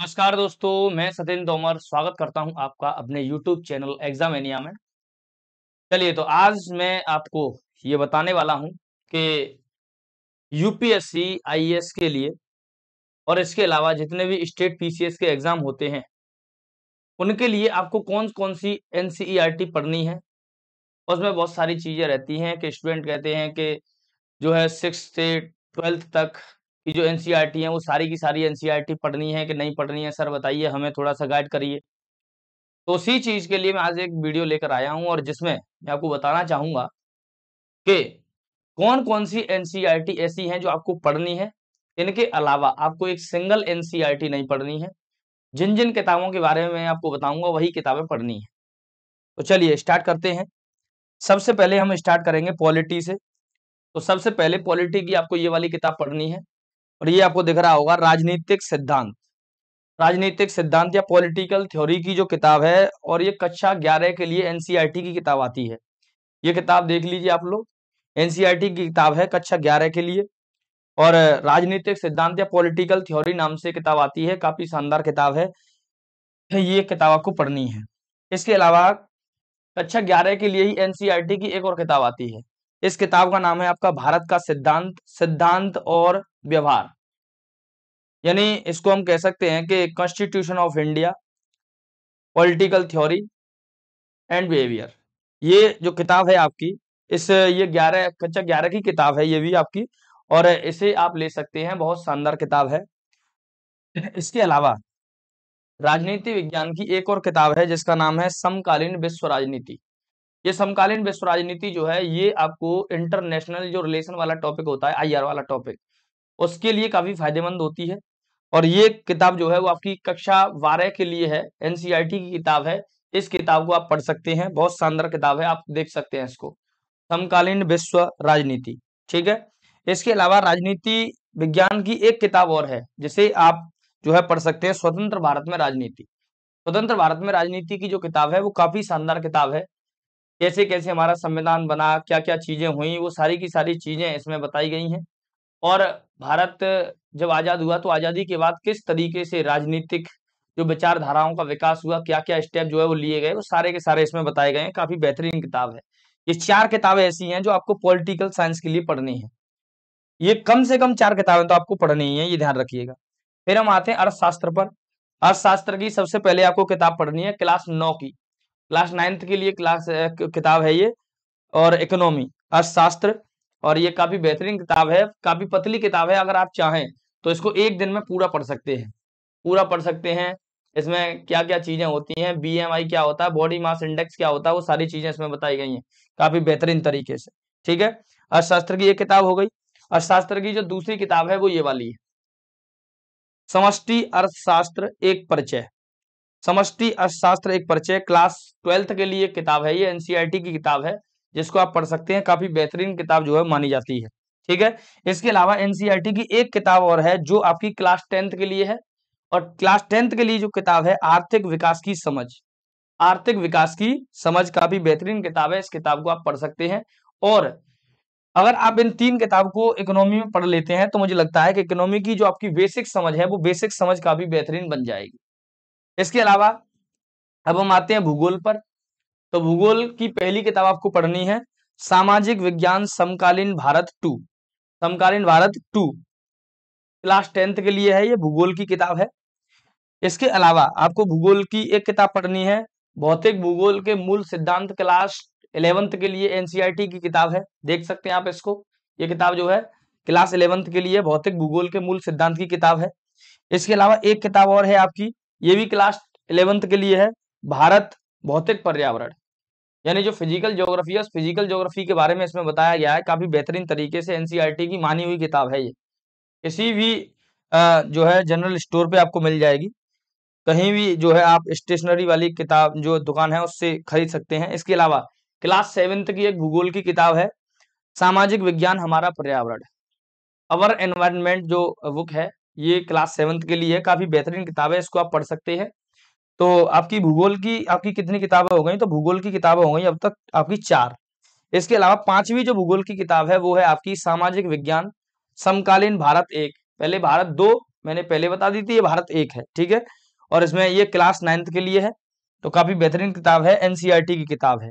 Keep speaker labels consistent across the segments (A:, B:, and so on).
A: नमस्कार दोस्तों मैं सत्येंद्र तोमर स्वागत करता हूं आपका अपने YouTube चैनल एग्जाम एनिया में चलिए तो आज मैं आपको ये बताने वाला हूं कि यूपीएससी आई e के लिए और इसके अलावा जितने भी स्टेट पीसीएस के एग्जाम होते हैं उनके लिए आपको कौन कौन सी एन e पढ़नी है उसमें बहुत सारी चीज़ें रहती हैं कि स्टूडेंट कहते हैं कि जो है सिक्स से ट्वेल्थ तक की जो एनसीईआरटी e है वो सारी की सारी एनसीईआरटी e पढ़नी है कि नहीं पढ़नी है सर बताइए हमें थोड़ा सा गाइड करिए तो उसी चीज के लिए मैं आज एक वीडियो लेकर आया हूं और जिसमें मैं आपको बताना चाहूंगा कि कौन कौन सी एनसीईआरटी e ऐसी हैं जो आपको पढ़नी है इनके अलावा आपको एक सिंगल एनसीईआरटी नहीं पढ़नी है जिन जिन किताबों के बारे में मैं आपको बताऊंगा वही किताबें पढ़नी है तो चलिए स्टार्ट करते हैं सबसे पहले हम स्टार्ट करेंगे पॉलिटी से तो सबसे पहले पॉलिटी की आपको ये वाली किताब पढ़नी है और ये आपको दिख रहा होगा राजनीतिक सिद्धांत राजनीतिक सिद्धांत या पॉलिटिकल थ्योरी की जो किताब है और ये कक्षा ग्यारह के लिए एनसीईआरटी e की किताब आती है ये किताब देख लीजिए आप लोग एनसीईआरटी e की किताब है कक्षा ग्यारह के लिए और राजनीतिक सिद्धांत या पॉलिटिकल थ्योरी नाम से किताब आती है काफी शानदार किताब है ये किताब आपको पढ़नी है इसके अलावा कक्षा ग्यारह के लिए ही एनसीईआरटी e की एक और किताब आती है इस किताब का नाम है आपका भारत का सिद्धांत सिद्धांत और व्यवहार यानी इसको हम कह सकते हैं कि constitution of India political theory and behaviour ये जो किताब है आपकी इस ये ग्यारह कच्चा ग्यारह की किताब है ये भी आपकी और इसे आप ले सकते हैं बहुत शानदार किताब है इसके अलावा राजनीति विज्ञान की एक और किताब है जिसका नाम है समकालीन विश्व राजनीति ये समकालीन विश्व राजनीति जो है ये आपको इंटरनेशनल जो रिलेशन वाला टॉपिक होता है आईआर वाला टॉपिक उसके लिए काफी फायदेमंद होती है और ये किताब जो है वो आपकी कक्षा बारह के लिए है एनसीईआरटी e की किताब है इस किताब को आप पढ़ सकते हैं बहुत शानदार किताब है आप देख सकते हैं इसको समकालीन विश्व राजनीति ठीक है इसके अलावा राजनीति विज्ञान की एक किताब और है जिसे आप जो है पढ़ सकते हैं स्वतंत्र भारत में राजनीति स्वतंत्र भारत में राजनीति की जो किताब है वो काफी शानदार किताब है कैसे कैसे हमारा संविधान बना क्या क्या चीजें हुई वो सारी की सारी चीजें इसमें बताई गई हैं और भारत जब आज़ाद हुआ तो आज़ादी के बाद किस तरीके से राजनीतिक जो विचारधाराओं का विकास हुआ क्या क्या स्टेप जो है वो लिए गए वो सारे के सारे इसमें बताए गए हैं काफ़ी बेहतरीन किताब है ये चार किताबें ऐसी हैं जो आपको पॉलिटिकल साइंस के लिए पढ़नी है ये कम से कम चार किताबें तो आपको पढ़नी ही है ये ध्यान रखिएगा फिर हम आते हैं अर्थशास्त्र पर अर्थशास्त्र की सबसे पहले आपको किताब पढ़नी है क्लास नौ की क्लास नाइन्थ के लिए क्लास किताब है ये और इकोनॉमी अर्थशास्त्र और ये काफी बेहतरीन किताब है काफी पतली किताब है अगर आप चाहें तो इसको एक दिन में पूरा पढ़ सकते हैं पूरा पढ़ सकते हैं इसमें क्या क्या चीजें होती हैं बीएमआई क्या होता है बॉडी मास इंडेक्स क्या होता है वो सारी चीजें इसमें बताई गई हैं काफी बेहतरीन तरीके से ठीक है अर्थशास्त्र की एक किताब हो गई अर्थशास्त्र की जो दूसरी किताब है वो ये वाली है समष्टि अर्थशास्त्र एक परिचय समष्टि अर्थशास्त्र एक परिचय क्लास ट्वेल्थ के लिए किताब है ये एनसीआरटी e की किताब है जिसको आप पढ़ सकते हैं काफी बेहतरीन किताब जो है मानी जाती है ठीक है इसके अलावा एनसीईआरटी e की एक किताब और है जो आपकी क्लास टेंथ के लिए है और क्लास टेंथ के लिए जो किताब है आर्थिक विकास की समझ आर्थिक विकास की समझ काफी बेहतरीन किताब है इस किताब को आप पढ़ सकते हैं और अगर आप इन तीन किताब को इकोनॉमी में पढ़ लेते हैं तो मुझे लगता है कि इकोनॉमी की जो आपकी बेसिक समझ है वो बेसिक समझ काफी बेहतरीन बन जाएगी इसके अलावा अब हम आते हैं भूगोल पर तो भूगोल की पहली किताब आपको पढ़नी है सामाजिक विज्ञान समकालीन भारत टू समकालीन भारत टू क्लास टेंथ के लिए है ये भूगोल की किताब है इसके अलावा आपको भूगोल की एक किताब पढ़नी है भौतिक भूगोल के मूल सिद्धांत क्लास इलेवंथ के लिए एनसीईआरटी की किताब है देख सकते हैं आप इसको ये किताब जो है क्लास इलेवंथ के लिए भौतिक भूगोल के मूल सिद्धांत की किताब है इसके अलावा एक किताब और है आपकी ये भी क्लास इलेवंथ के लिए है भारत भौतिक पर्यावरण यानी जो फिजिकल ज्योग्राफी है उस फिजिकल ज्योग्राफी के बारे में इसमें बताया गया है काफी बेहतरीन तरीके से एनसीईआरटी e की मानी हुई किताब है ये किसी भी जो है जनरल स्टोर पे आपको मिल जाएगी कहीं भी जो है आप स्टेशनरी वाली किताब जो दुकान है उससे खरीद सकते हैं इसके अलावा क्लास सेवेंथ की एक भूगोल की किताब है सामाजिक विज्ञान हमारा पर्यावरण अवर एनवायरमेंट जो बुक है ये क्लास सेवंथ के लिए काफी बेहतरीन किताब है इसको आप पढ़ सकते हैं तो आपकी भूगोल की आपकी कितनी किताबें हो गई तो भूगोल की किताबें हो गई अब तक आपकी चार इसके अलावा पांचवी जो भूगोल की किताब है वो है आपकी सामाजिक विज्ञान समकालीन भारत एक पहले भारत दो मैंने पहले बता दी थी ये भारत एक है ठीक है और इसमें ये क्लास नाइन्थ के लिए है तो काफी बेहतरीन किताब है एनसीईआरटी की किताब है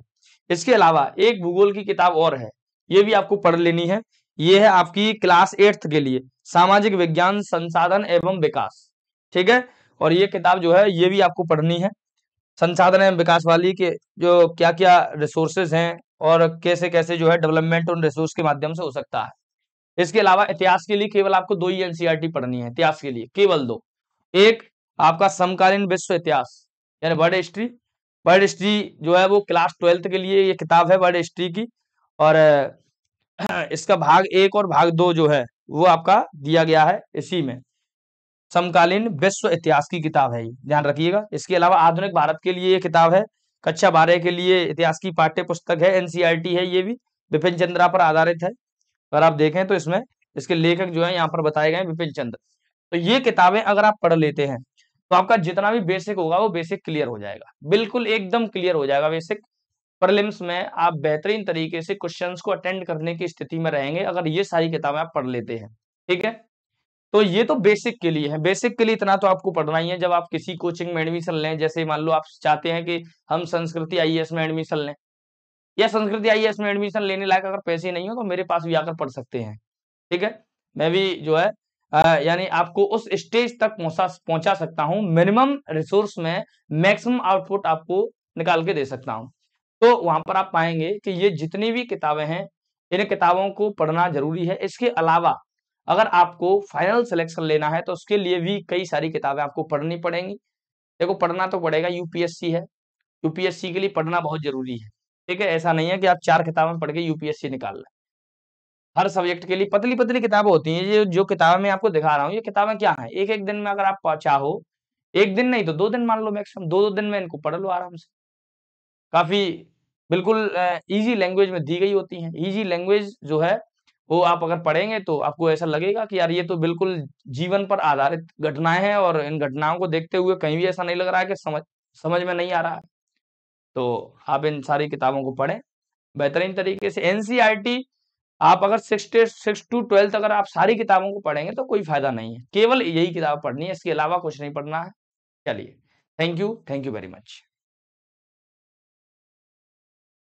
A: इसके अलावा एक भूगोल की किताब और है ये भी आपको पढ़ लेनी है ये है आपकी क्लास एट्थ के लिए सामाजिक विज्ञान संसाधन एवं विकास ठीक है और ये किताब जो है ये भी आपको पढ़नी है संसाधन एवं विकास वाली के जो क्या क्या रिसोर्सेज हैं और कैसे कैसे जो है डेवलपमेंट उन रिसोर्स के माध्यम से हो सकता है इसके अलावा इतिहास के लिए केवल आपको दो ही एनसीईआरटी e पढ़नी है इतिहास के लिए केवल दो एक आपका समकालीन विश्व इतिहास यानी वर्ल्ड हिस्ट्री वर्ल्ड हिस्ट्री जो है वो क्लास ट्वेल्थ के लिए ये किताब है वर्ल्ड हिस्ट्री की और इसका भाग एक और भाग दो जो है वो आपका दिया गया है इसी में समकालीन विश्व इतिहास की किताब है ध्यान रखिएगा इसके अलावा आधुनिक भारत के लिए ये किताब है कक्षा बारह के लिए इतिहास की पाठ्य पुस्तक है एनसीईआरटी e है ये भी विपिन चंद्रा पर आधारित है अगर आप देखें तो इसमें इसके लेखक जो है यहाँ पर बताए गए विपिन चंद्र तो ये किताबें अगर आप पढ़ लेते हैं तो आपका जितना भी बेसिक होगा वो बेसिक क्लियर हो जाएगा बिल्कुल एकदम क्लियर हो जाएगा बेसिक प्रलिम्स में आप बेहतरीन तरीके से क्वेश्चंस को अटेंड करने की स्थिति में रहेंगे अगर ये सारी किताबें आप पढ़ लेते हैं ठीक है तो ये तो बेसिक के लिए है बेसिक के लिए इतना तो आपको पढ़ना ही है जब आप किसी कोचिंग में एडमिशन लें जैसे मान लो आप चाहते हैं कि हम संस्कृति आई e में एडमिशन लें या संस्कृति आई e में एडमिशन लेने लायक अगर पैसे नहीं हो तो मेरे पास भी आकर पढ़ सकते हैं ठीक है मैं भी जो है यानी आपको उस स्टेज तक पहुंचा पहुंचा सकता हूं मिनिमम रिसोर्स में मैक्सिमम आउटपुट आपको निकाल के दे सकता हूं तो वहां पर आप पाएंगे कि ये जितनी भी किताबें हैं इन किताबों को पढ़ना जरूरी है इसके अलावा अगर आपको फाइनल सिलेक्शन लेना है तो उसके लिए भी कई सारी किताबें आपको पढ़नी पड़ेंगी देखो पढ़ना तो पड़ेगा यूपीएससी है यूपीएससी के लिए पढ़ना बहुत जरूरी है ठीक है ऐसा नहीं है कि आप चार किताबें पढ़ के यूपीएससी निकाल लें हर सब्जेक्ट के लिए पतली पतली किताबें होती हैं ये जो किताबें मैं आपको दिखा रहा हूँ ये किताबें क्या हैं एक एक दिन में अगर आप चाहो एक दिन नहीं तो दो दिन मान लो मैक्सिमम दो दो दिन में इनको पढ़ लो आराम से काफी बिल्कुल ईजी लैंग्वेज में दी गई होती हैं ईजी लैंग्वेज जो है वो आप अगर पढ़ेंगे तो आपको ऐसा लगेगा कि यार ये तो बिल्कुल जीवन पर आधारित घटनाएं हैं और इन घटनाओं को देखते हुए कहीं भी ऐसा नहीं लग रहा है कि समझ समझ में नहीं आ रहा है तो आप इन सारी किताबों को पढ़ें बेहतरीन तरीके से एनसीईआरटी e आप अगर सिक्स सिक्स टू ट्वेल्थ अगर आप सारी किताबों को पढ़ेंगे तो कोई फायदा नहीं है केवल यही किताब पढ़नी है इसके अलावा कुछ नहीं पढ़ना है चलिए thank you thank you very much